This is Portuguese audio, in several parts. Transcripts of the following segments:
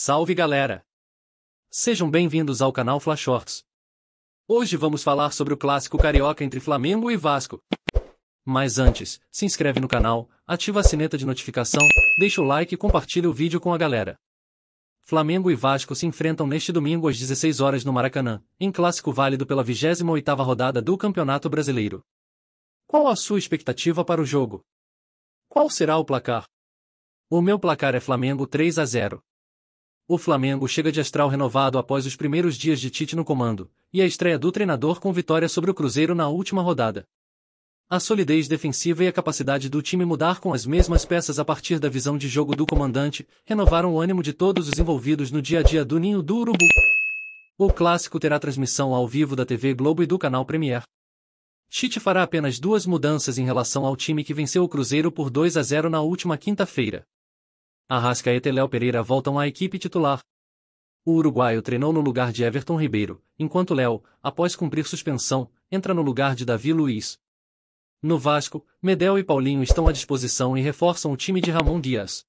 Salve galera! Sejam bem-vindos ao canal Flash Shorts. Hoje vamos falar sobre o clássico carioca entre Flamengo e Vasco. Mas antes, se inscreve no canal, ativa a sineta de notificação, deixa o like e compartilha o vídeo com a galera. Flamengo e Vasco se enfrentam neste domingo às 16 horas no Maracanã, em clássico válido pela 28ª rodada do Campeonato Brasileiro. Qual a sua expectativa para o jogo? Qual será o placar? O meu placar é Flamengo 3 a 0. O Flamengo chega de astral renovado após os primeiros dias de Tite no comando, e a estreia do treinador com vitória sobre o Cruzeiro na última rodada. A solidez defensiva e a capacidade do time mudar com as mesmas peças a partir da visão de jogo do comandante renovaram o ânimo de todos os envolvidos no dia a dia do Ninho do Urubu. O clássico terá transmissão ao vivo da TV Globo e do canal Premier. Tite fará apenas duas mudanças em relação ao time que venceu o Cruzeiro por 2 a 0 na última quinta-feira. Arrascaeta e Léo Pereira voltam à equipe titular. O uruguaio treinou no lugar de Everton Ribeiro, enquanto Léo, após cumprir suspensão, entra no lugar de Davi Luiz. No Vasco, Medel e Paulinho estão à disposição e reforçam o time de Ramon Dias.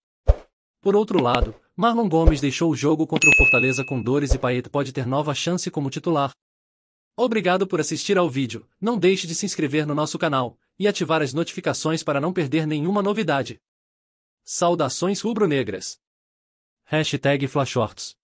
Por outro lado, Marlon Gomes deixou o jogo contra o Fortaleza com dores e Paet pode ter nova chance como titular. Obrigado por assistir ao vídeo, não deixe de se inscrever no nosso canal e ativar as notificações para não perder nenhuma novidade. Saudações rubro-negras. Hashtag Flashorts.